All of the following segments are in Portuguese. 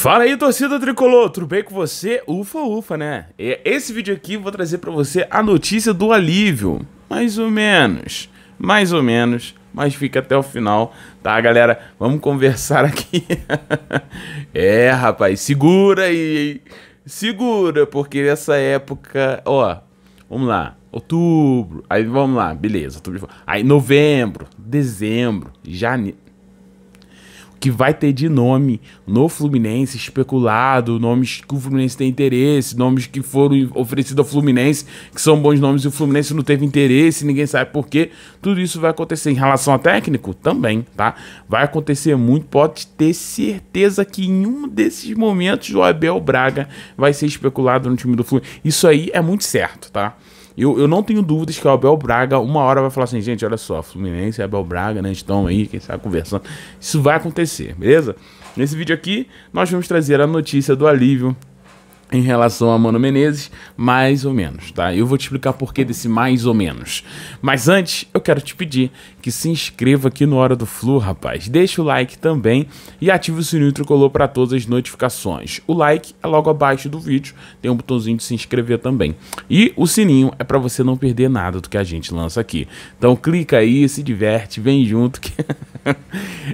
Fala aí, torcida tricolor, tudo bem com você? Ufa, ufa, né? Esse vídeo aqui vou trazer para você a notícia do alívio. Mais ou menos, mais ou menos, mas fica até o final, tá, galera? Vamos conversar aqui. é, rapaz, segura aí, segura, porque nessa época, ó, vamos lá, outubro, aí vamos lá, beleza, outubro, aí novembro, dezembro, janeiro que vai ter de nome no Fluminense especulado, nomes que o Fluminense tem interesse, nomes que foram oferecidos ao Fluminense, que são bons nomes e o Fluminense não teve interesse, ninguém sabe por quê. Tudo isso vai acontecer em relação a técnico também, tá? Vai acontecer muito, pode ter certeza que em um desses momentos o Abel Braga vai ser especulado no time do Fluminense. Isso aí é muito certo, tá? Eu, eu não tenho dúvidas que o Abel Braga, uma hora, vai falar assim: gente, olha só, Fluminense e Abel Braga, né? Estão aí, quem sabe conversando. Isso vai acontecer, beleza? Nesse vídeo aqui, nós vamos trazer a notícia do alívio em relação a Mano Menezes, mais ou menos, tá? Eu vou te explicar por que desse mais ou menos. Mas antes, eu quero te pedir que se inscreva aqui no Hora do Flu, rapaz. Deixa o like também e ative o sininho tricolor para todas as notificações. O like é logo abaixo do vídeo, tem um botãozinho de se inscrever também. E o sininho é para você não perder nada do que a gente lança aqui. Então clica aí, se diverte, vem junto que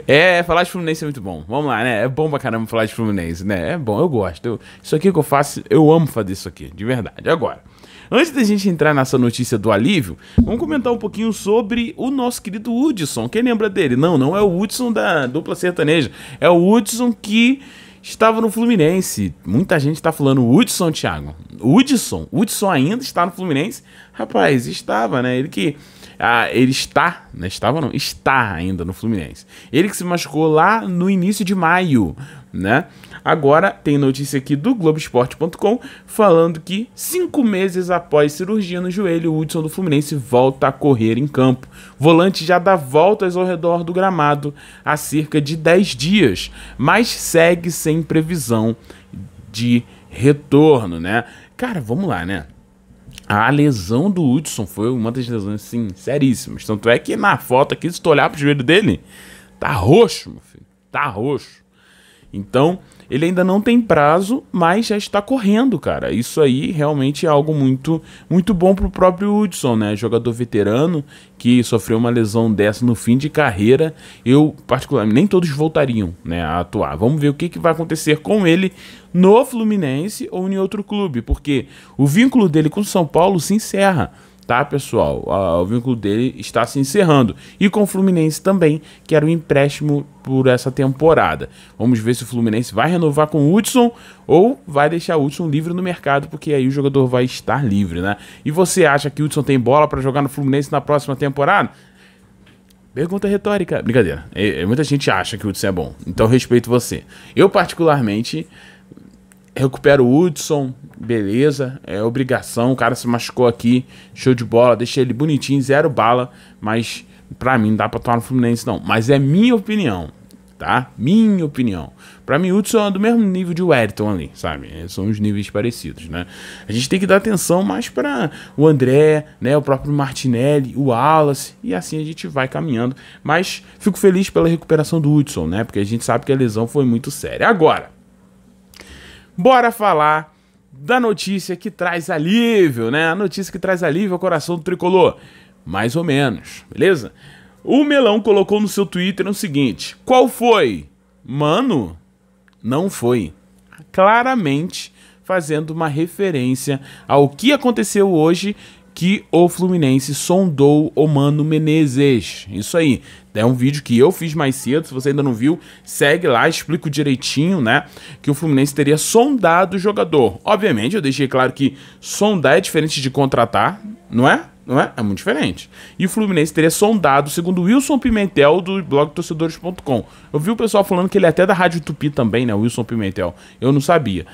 é, falar de Fluminense é muito bom. Vamos lá, né? É bom pra caramba falar de Fluminense, né? É bom, eu gosto. Eu, isso aqui que eu faço, eu amo fazer isso aqui, de verdade. Agora, antes da gente entrar nessa notícia do alívio, vamos comentar um pouquinho sobre o nosso querido Hudson. Quem lembra dele? Não, não é o Hudson da dupla sertaneja. É o Hudson que estava no Fluminense. Muita gente está falando Hudson, Thiago. Hudson, Hudson ainda está no Fluminense? Rapaz, estava, né? Ele que ah, ele está, né? Estava não, está ainda no Fluminense. Ele que se machucou lá no início de maio, né? Agora tem notícia aqui do Globoesporte.com falando que cinco meses após cirurgia no joelho, o Hudson do Fluminense volta a correr em campo. Volante já dá voltas ao redor do gramado há cerca de 10 dias, mas segue sem previsão de retorno, né? Cara, vamos lá, né? A lesão do Hudson foi uma das lesões, sim, seríssimas. Tanto é que na foto aqui, se tu olhar pro joelho dele, tá roxo, meu filho. Tá roxo. Então, ele ainda não tem prazo, mas já está correndo, cara. Isso aí realmente é algo muito, muito bom para o próprio Hudson, né? Jogador veterano que sofreu uma lesão dessa no fim de carreira. Eu, particularmente, nem todos voltariam né, a atuar. Vamos ver o que, que vai acontecer com ele no Fluminense ou em outro clube, porque o vínculo dele com o São Paulo se encerra tá, pessoal? o vínculo dele está se encerrando. E com o Fluminense também, que era um empréstimo por essa temporada. Vamos ver se o Fluminense vai renovar com o Hudson ou vai deixar o Hudson livre no mercado, porque aí o jogador vai estar livre, né? E você acha que o Hudson tem bola para jogar no Fluminense na próxima temporada? Pergunta retórica. Brincadeira. Muita gente acha que o Hudson é bom. Então respeito você. Eu, particularmente, Recupera o Hudson, beleza, é obrigação, o cara se machucou aqui, show de bola, deixei ele bonitinho, zero bala, mas pra mim não dá pra tomar no Fluminense não, mas é minha opinião, tá? Minha opinião. Pra mim, Hudson é do mesmo nível de Wellington ali, sabe? São os níveis parecidos, né? A gente tem que dar atenção mais para o André, né? O próprio Martinelli, o Wallace, e assim a gente vai caminhando. Mas fico feliz pela recuperação do Hudson, né? Porque a gente sabe que a lesão foi muito séria. Agora, bora falar da notícia que traz alívio, né? A notícia que traz alívio ao coração do tricolor. Mais ou menos, beleza? O Melão colocou no seu Twitter o seguinte: Qual foi? Mano, não foi. Claramente fazendo uma referência ao que aconteceu hoje que o Fluminense sondou o Mano Menezes. Isso aí. É um vídeo que eu fiz mais cedo, se você ainda não viu, segue lá, explico direitinho, né? Que o Fluminense teria sondado o jogador. Obviamente, eu deixei claro que sondar é diferente de contratar, não é? Não é? É muito diferente. E o Fluminense teria sondado, segundo Wilson Pimentel, do blog torcedores.com. Eu vi o pessoal falando que ele é até da Rádio Tupi também, né? Wilson Pimentel. Eu não sabia.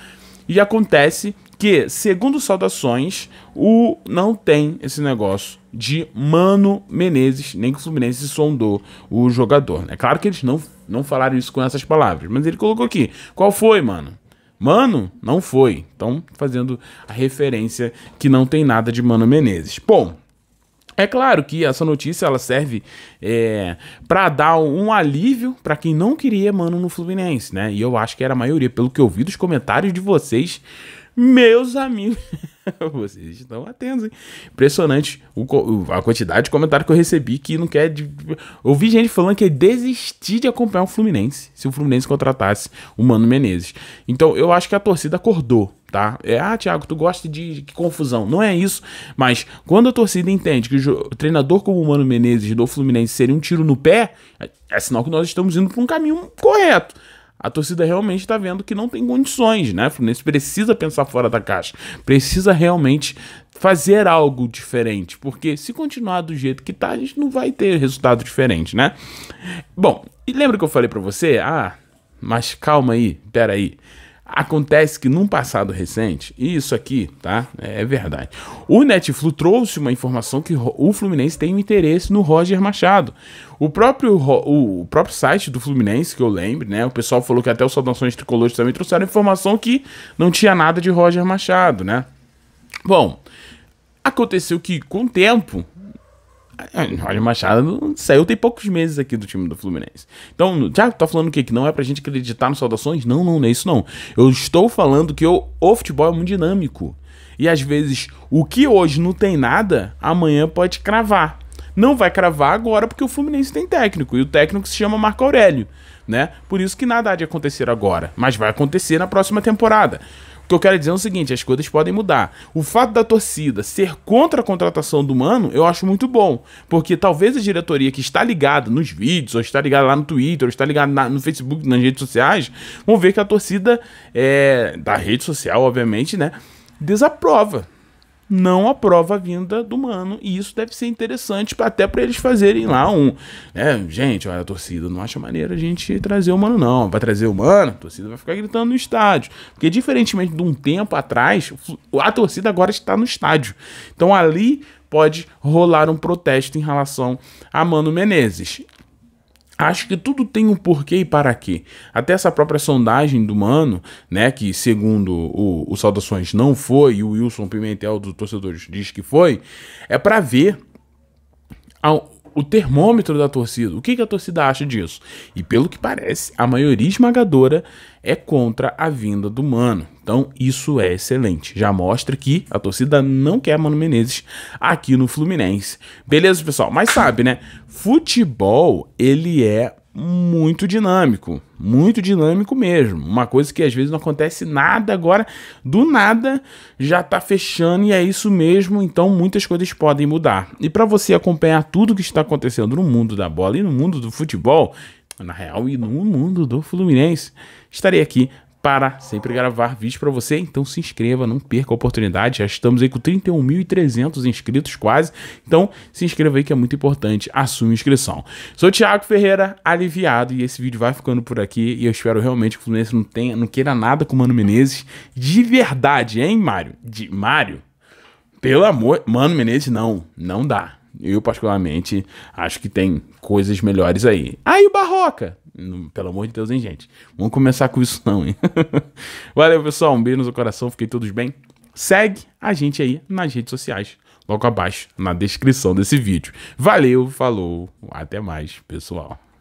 E acontece que, segundo saudações, o não tem esse negócio de Mano Menezes, nem que o Fluminense sondou o jogador. É claro que eles não, não falaram isso com essas palavras, mas ele colocou aqui. Qual foi, mano? Mano, não foi. Então, fazendo a referência que não tem nada de Mano Menezes. Bom, é claro que essa notícia ela serve é, para dar um alívio para quem não queria Mano no Fluminense, né? E eu acho que era a maioria, pelo que eu vi dos comentários de vocês, meus amigos. Vocês estão atentos, hein? Impressionante o, a quantidade de comentários que eu recebi que não quer. De... Ouvi gente falando que desistir de acompanhar o Fluminense se o Fluminense contratasse o Mano Menezes. Então eu acho que a torcida acordou, tá? É, ah, Thiago, tu gosta de que confusão. Não é isso, mas quando a torcida entende que o treinador como o Mano Menezes do Fluminense seria um tiro no pé, é, é sinal que nós estamos indo para um caminho correto a torcida realmente está vendo que não tem condições, né? O Fluminense precisa pensar fora da caixa, precisa realmente fazer algo diferente, porque se continuar do jeito que tá, a gente não vai ter resultado diferente, né? Bom, e lembra que eu falei para você? Ah, mas calma aí, pera aí. Acontece que num passado recente, e isso aqui, tá? É, é verdade. O Netflix trouxe uma informação que o Fluminense tem um interesse no Roger Machado. O próprio, o próprio site do Fluminense, que eu lembro, né? O pessoal falou que até os Saudações Tricolores também trouxeram informação que não tinha nada de Roger Machado, né? Bom, aconteceu que com o tempo Roger é, Machado saiu tem poucos meses aqui do time do Fluminense. Então, Thiago, tá falando o quê? Que não é pra gente acreditar nas Saudações? Não, não, não é isso não. Eu estou falando que o, o futebol é muito dinâmico. E às vezes, o que hoje não tem nada, amanhã pode cravar. Não vai cravar agora porque o Fluminense tem técnico. E o técnico se chama Marco Aurélio, né? Por isso que nada há de acontecer agora. Mas vai acontecer na próxima temporada. O que eu quero dizer é o seguinte: as coisas podem mudar. O fato da torcida ser contra a contratação do Mano, eu acho muito bom. Porque talvez a diretoria que está ligada nos vídeos, ou está ligada lá no Twitter, ou está ligada na, no Facebook, nas redes sociais, vão ver que a torcida é, da rede social, obviamente, né? Desaprova não aprova a vinda do Mano. E isso deve ser interessante até para eles fazerem lá um. Né? Gente, olha, a torcida não acha maneira a gente trazer o Mano, não. Vai trazer o Mano, a torcida vai ficar gritando no estádio. Porque, diferentemente de um tempo atrás, a torcida agora está no estádio. Então, ali pode rolar um protesto em relação a Mano Menezes. Acho que tudo tem um porquê e para quê. Até essa própria sondagem do Mano, né, que segundo o, o Saudações não foi, e o Wilson Pimentel dos Torcedores diz que foi, é para ver ao, o termômetro da torcida. O que, que a torcida acha disso? E pelo que parece, a maioria esmagadora é contra a vinda do Mano. Então isso é excelente. Já mostra que a torcida não quer Mano Menezes aqui no Fluminense. Beleza, pessoal? Mas sabe, né? Futebol, ele é muito dinâmico, muito dinâmico mesmo. Uma coisa que às vezes não acontece nada agora, do nada já tá fechando e é isso mesmo, então muitas coisas podem mudar. E para você acompanhar tudo o que está acontecendo no mundo da bola e no mundo do futebol, na real e no mundo do Fluminense, estarei aqui para sempre gravar vídeos para você. Então se inscreva, não perca a oportunidade. Já estamos aí com 31.300 inscritos quase. Então se inscreva aí que é muito importante. Assume inscrição. Sou Thiago Ferreira, aliviado. E esse vídeo vai ficando por aqui. E eu espero realmente que o Fluminense não, tenha, não queira nada com o Mano Menezes. De verdade, hein, Mário? De Mário? Pelo amor... Mano Menezes, não. Não dá. Eu, particularmente, acho que tem coisas melhores aí. Aí ah, o Barroca. Hum, pelo amor de Deus, hein, gente? Vamos começar com isso, não, hein? Valeu, pessoal. Um beijo no coração. Fiquem todos bem. Segue a gente aí nas redes sociais, logo abaixo na descrição desse vídeo. Valeu, falou. Até mais, pessoal.